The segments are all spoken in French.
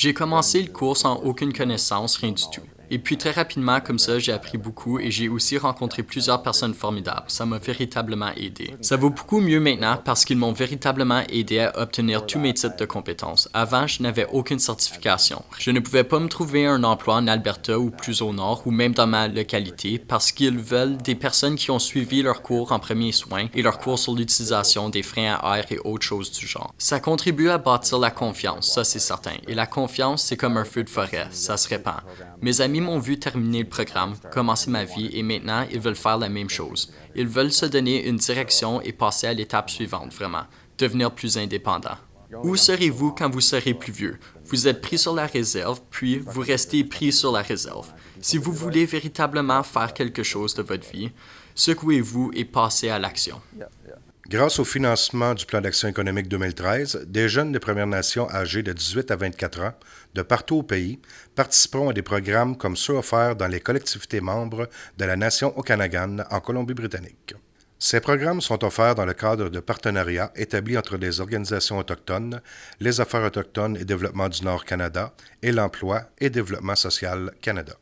J'ai commencé le cours sans aucune connaissance, rien du tout. Et puis très rapidement, comme ça, j'ai appris beaucoup et j'ai aussi rencontré plusieurs personnes formidables. Ça m'a véritablement aidé. Ça vaut beaucoup mieux maintenant parce qu'ils m'ont véritablement aidé à obtenir tous mes titres de compétences. Avant, je n'avais aucune certification. Je ne pouvais pas me trouver un emploi en Alberta ou plus au nord ou même dans ma localité parce qu'ils veulent des personnes qui ont suivi leurs cours en premier soin et leurs cours sur l'utilisation des freins à air et autres choses du genre. Ça contribue à bâtir la confiance, ça c'est certain. Et la confiance, c'est comme un feu de forêt, ça se répand. Mes amis ils m'ont vu terminer le programme, commencer ma vie et maintenant, ils veulent faire la même chose. Ils veulent se donner une direction et passer à l'étape suivante, vraiment, devenir plus indépendant. Où serez-vous quand vous serez plus vieux? Vous êtes pris sur la réserve, puis vous restez pris sur la réserve. Si vous voulez véritablement faire quelque chose de votre vie, secouez-vous et passez à l'action. Grâce au financement du plan d'action économique 2013, des jeunes des Premières Nations âgés de 18 à 24 ans de partout au pays participeront à des programmes comme ceux offerts dans les collectivités membres de la Nation Okanagan en Colombie-Britannique. Ces programmes sont offerts dans le cadre de partenariats établis entre les organisations autochtones, les Affaires autochtones et développement du Nord Canada et l'Emploi et développement social Canada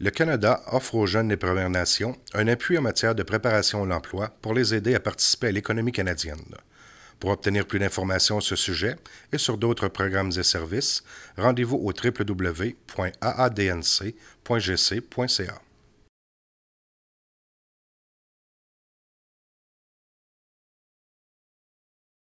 le Canada offre aux jeunes des Premières Nations un appui en matière de préparation à l'emploi pour les aider à participer à l'économie canadienne. Pour obtenir plus d'informations sur ce sujet et sur d'autres programmes et services, rendez-vous au www.aadnc.gc.ca.